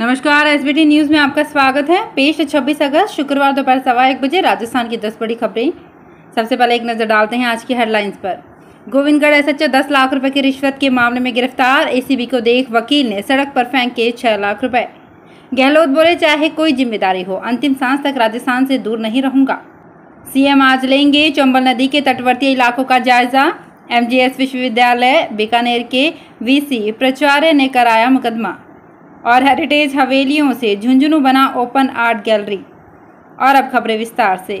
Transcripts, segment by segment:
नमस्कार SBT news में आपका स्वागत है पेश 26 अगस्त शुक्रवार दोपहर सवा एक बजे राजस्थान की दस बड़ी खबरें सबसे पहले एक नज़र डालते हैं आज की हेडलाइंस पर गोविंदगढ़ एसएचओ 10 लाख रुपए की रिश्वत के मामले में गिरफ्तार एसीबी को देख वकील ने सड़क पर फेंके छः लाख रुपए गहलोत बोले चाहे कोई जिम्मेदारी हो अंतिम सांस तक राजस्थान से दूर नहीं रहूंगा सीएम आज लेंगे चंबल नदी के तटवर्ती इलाकों का जायजा एमजीएस विश्वविद्यालय बीकानेर के वीसी प्राचार्य ने कराया मुकदमा और हेरिटेज हवेलियों से झुंझुनू बना ओपन आर्ट गैलरी और अब खबरें विस्तार से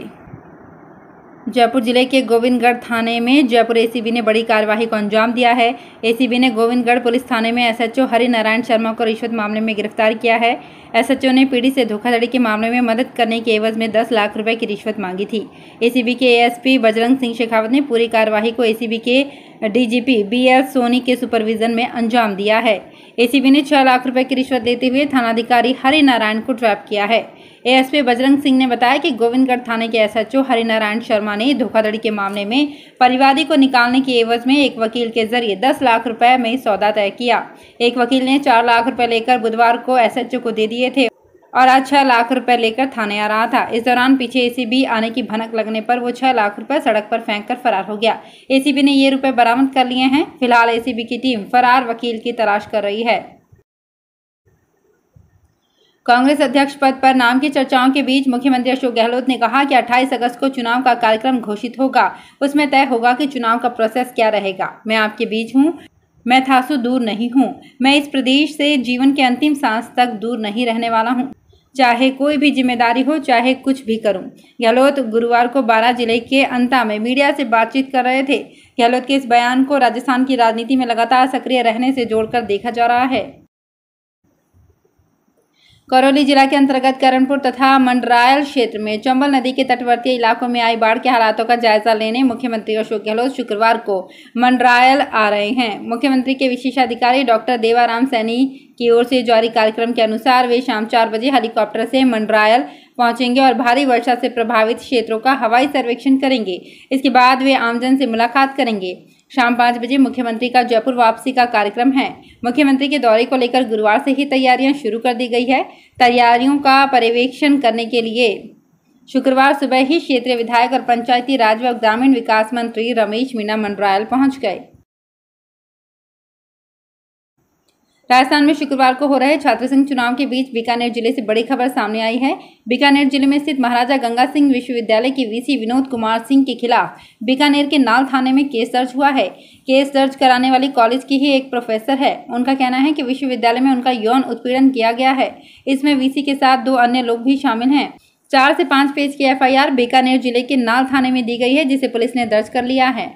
जयपुर जिले के गोविंदगढ़ थाने में जयपुर एसीबी ने बड़ी कार्यवाही को अंजाम दिया है एसीबी ने गोविंदगढ़ पुलिस थाने में एसएचओ नारायण शर्मा को रिश्वत मामले में गिरफ्तार किया है एसएचओ ने पीड़ित से धोखाधड़ी के मामले में मदद करने के एवज में 10 लाख रुपए की रिश्वत मांगी थी एसीबी के एएसपी बजरंग सिंह शेखावत ने पूरी कार्यवाही को ए के डीजीपी बीएल सोनी के सुपरविजन में अंजाम दिया है ए ने छह लाख रुपये की रिश्वत लेते हुए थानाधिकारी हरिनारायण को ट्रैप किया है एएसपी बजरंग सिंह ने बताया कि गोविंदगढ़ थाने के एसएचओ हरिनारायण शर्मा ने धोखाधड़ी के मामले में परिवादी को निकालने की एवज में एक वकील के जरिए दस लाख रुपए में सौदा तय किया एक वकील ने चार लाख रुपए लेकर बुधवार को एसएचओ को दे दिए थे और आज छह लाख रुपए लेकर थाने आ रहा था इस दौरान पीछे एसीबी आने की भनक लगने पर वो छह लाख रुपए सड़क पर फेंक कर फरार हो गया एसीबी ने ये रुपए बरामद कर लिए हैं फिलहाल एसीबी की टीम फरार वकील की तलाश कर रही है कांग्रेस अध्यक्ष पद पर नाम की चर्चाओं के बीच मुख्यमंत्री अशोक गहलोत ने कहा कि 28 अगस्त को चुनाव का कार्यक्रम घोषित होगा उसमें तय होगा कि चुनाव का प्रोसेस क्या रहेगा मैं आपके बीच हूं मैं थासु दूर नहीं हूं मैं इस प्रदेश से जीवन के अंतिम सांस तक दूर नहीं रहने वाला हूं चाहे कोई भी जिम्मेदारी हो चाहे कुछ भी करूं गहलोत गुरुवार को बारह जिले के अंता में मीडिया से बातचीत कर रहे थे गहलोत के इस बयान को राजस्थान की राजनीति में लगातार सक्रिय रहने से जोड़कर देखा जा रहा है करौली जिला के अंतर्गत करणपुर तथा मंडरायल क्षेत्र में चंबल नदी के तटवर्ती इलाकों में आई बाढ़ के हालातों का जायजा लेने मुख्यमंत्री अशोक गहलोत शुक्रवार को मंडरायल आ रहे हैं मुख्यमंत्री के विशेषाधिकारी डॉक्टर देवाराम सैनी की ओर से जारी कार्यक्रम के अनुसार वे शाम चार बजे हेलीकॉप्टर से मंडरायल पहुंचेंगे और भारी वर्षा से प्रभावित क्षेत्रों का हवाई सर्वेक्षण करेंगे इसके बाद वे आमजन से मुलाकात करेंगे शाम पाँच बजे मुख्यमंत्री का जयपुर वापसी का कार्यक्रम है मुख्यमंत्री के दौरे को लेकर गुरुवार से ही तैयारियां शुरू कर दी गई है तैयारियों का पर्यवेक्षण करने के लिए शुक्रवार सुबह ही क्षेत्रीय विधायक और पंचायती राज व ग्रामीण विकास मंत्री रमेश मीणा मंडरायल पहुंच गए राजस्थान में शुक्रवार को हो रहे छात्र संघ चुनाव के बीच बीकानेर जिले से बड़ी खबर सामने आई है बीकानेर जिले में स्थित महाराजा गंगा सिंह विश्वविद्यालय के वीसी विनोद कुमार सिंह के खिलाफ बीकानेर के नाल थाने में केस दर्ज हुआ है केस दर्ज कराने वाली कॉलेज की ही एक प्रोफेसर है उनका कहना है कि विश्वविद्यालय में उनका यौन उत्पीड़न किया गया है इसमें वीसी के साथ दो अन्य लोग भी शामिल हैं चार से पाँच पेज की एफ बीकानेर जिले के नाल थाने में दी गई है जिसे पुलिस ने दर्ज कर लिया है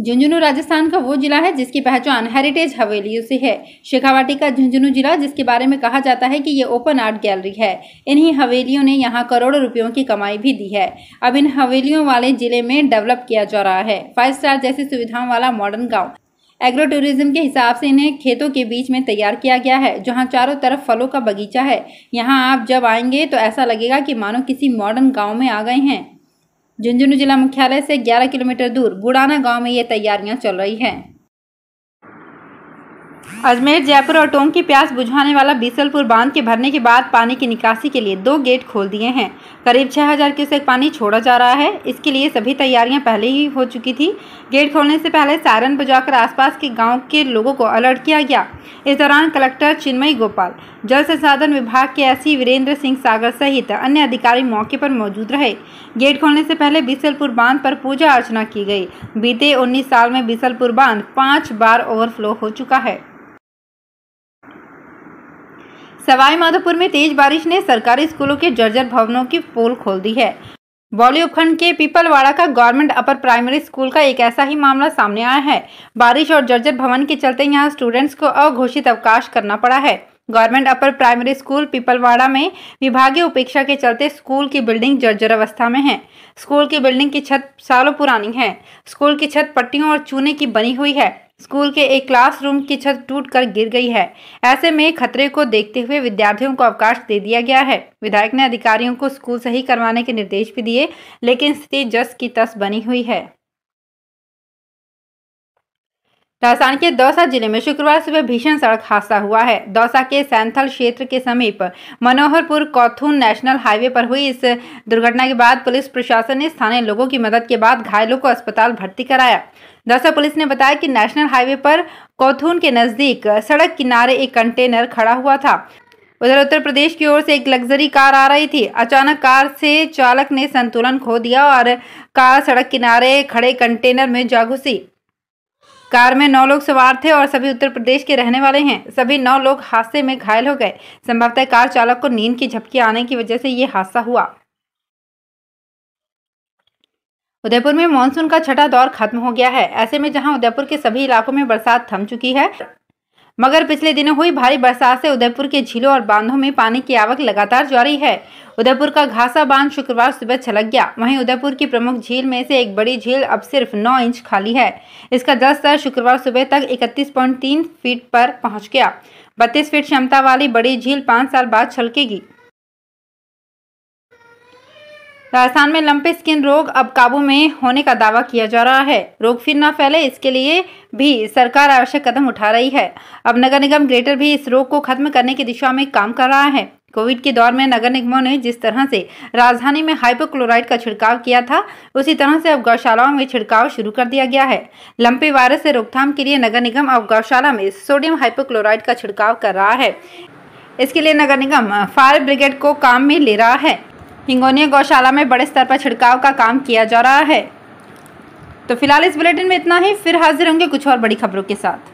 झुंझुनू राजस्थान का वो जिला है जिसकी पहचान हेरिटेज हवेलियों से है शेखावाटी का झुंझुनू जिला जिसके बारे में कहा जाता है कि ये ओपन आर्ट गैलरी है इन्हीं हवेलियों ने यहाँ करोड़ों रुपयों की कमाई भी दी है अब इन हवेलियों वाले जिले में डेवलप किया जा रहा है फाइव स्टार जैसी सुविधाओं वाला मॉडर्न गाँव एग्रो टूरिज्म के हिसाब से इन्हें खेतों के बीच में तैयार किया गया है जहां चारों तरफ फलों का बगीचा है यहां आप जब आएंगे तो ऐसा लगेगा कि मानो किसी मॉडर्न गांव में आ गए हैं झुंझुनू जिला मुख्यालय से 11 किलोमीटर दूर बुड़ाना गांव में ये तैयारियां चल रही हैं अजमेर, जयपुर और टोंक की प्यास बुझाने वाला बीसलपुर बांध के भरने के बाद पानी की निकासी के लिए दो गेट खोल दिए हैं करीब 6000 क्यूसेक पानी छोड़ा जा रहा है इसके लिए सभी तैयारियां पहले ही हो चुकी थी गेट खोलने से पहले सायरन बजाकर आसपास के गांव के लोगों को अलर्ट किया गया इस दौरान कलेक्टर चिन्मयी गोपाल जल संसाधन विभाग के एस वीरेंद्र सिंह सागर सहित अन्य अधिकारी मौके पर मौजूद रहे गेट खोलने से पहले बीसलपुर बांध पर पूजा अर्चना की गई बीते उन्नीस साल में बीसलपुर बांध पाँच बार ओवरफ्लो हो चुका है सवाई माधोपुर में तेज बारिश ने सरकारी स्कूलों के जर्जर भवनों की पोल खोल दी है बॉली उपखंड के पीपलवाड़ा का गवर्नमेंट अपर प्राइमरी स्कूल का एक ऐसा ही मामला सामने आया है बारिश और जर्जर भवन के चलते यहाँ स्टूडेंट्स को अघोषित अवकाश करना पड़ा है government upper primary school Peepalwada में विभागीय उपेक्षा के चलते स्कूल की बिल्डिंग जर्जर अवस्था में है स्कूल की बिल्डिंग की छत सालों पुरानी है स्कूल की छत पट्टियों और चूने की बनी हुई है स्कूल के एक क्लासरूम की छत टूटकर गिर गई है ऐसे में खतरे को देखते हुए विद्यार्थियों को अवकाश दे दिया गया है विधायक ने अधिकारियों को स्कूल सही करवाने के निर्देश भी दिए लेकिन स्थिति जस की तस बनी हुई है राजस्थान के दौसा जिले में शुक्रवार सुबह भीषण सड़क हादसा हुआ है दौसा के सैंथल क्षेत्र के समीप मनोहरपुर कौथून नेशनल हाईवे पर हुई इस दुर्घटना के बाद पुलिस प्रशासन ने स्थानीय लोगों की मदद के बाद घायलों को अस्पताल भर्ती कराया दौसा पुलिस ने बताया कि नेशनल हाईवे पर कौथून के नजदीक सड़क किनारे एक कंटेनर खड़ा हुआ था उधर उत्तर प्रदेश की ओर से एक लग्जरी कार आ रही थी अचानक कार से चालक ने संतुलन खो दिया और कार सड़क किनारे खड़े कंटेनर में जा घुसी कार में नौ लोग सवार थे और सभी उत्तर प्रदेश के रहने वाले हैं सभी नौ लोग हादसे में घायल हो गए संभवतः कार चालक को नींद की झपकी आने की वजह से ये हादसा हुआ उदयपुर में मानसून का छठा दौर खत्म हो गया है ऐसे में जहां उदयपुर के सभी इलाकों में बरसात थम चुकी है मगर पिछले दिनों हुई भारी बरसात से उदयपुर के झीलों और बांधों में पानी की आवक लगातार जारी है उदयपुर का घासा बांध शुक्रवार सुबह छलक गया वहीं उदयपुर की प्रमुख झील में से एक बड़ी झील अब सिर्फ 9 इंच खाली है इसका जलस्तर शुक्रवार सुबह तक 31.3 फीट पर पहुंच गया बत्तीस फीट क्षमता वाली बड़ी झील पाँच साल बाद छलकेगी राजस्थान में लंपे स्किन रोग अब काबू में होने का दावा किया जा रहा है रोग फिर न फैले इसके लिए भी सरकार आवश्यक कदम उठा रही है अब नगर निगम ग्रेटर भी इस रोग को खत्म करने की दिशा में काम कर रहा है कोविड के दौर में नगर निगमों ने जिस तरह से राजधानी में हाइपोक्लोराइड का छिड़काव किया था उसी तरह से अब गौशालाओं में छिड़काव शुरू कर दिया गया है लंपे वायरस से रोकथाम के लिए नगर निगम अब गौशाला में सोडियम हाइपोक्लोराइड का छिड़काव कर रहा है इसके लिए नगर निगम फायर ब्रिगेड को काम में ले रहा है हिंगोनिया गौशाला में बड़े स्तर पर छिड़काव का काम किया जा रहा है तो फिलहाल इस बुलेटिन में इतना ही फिर हाजिर होंगे कुछ और बड़ी खबरों के साथ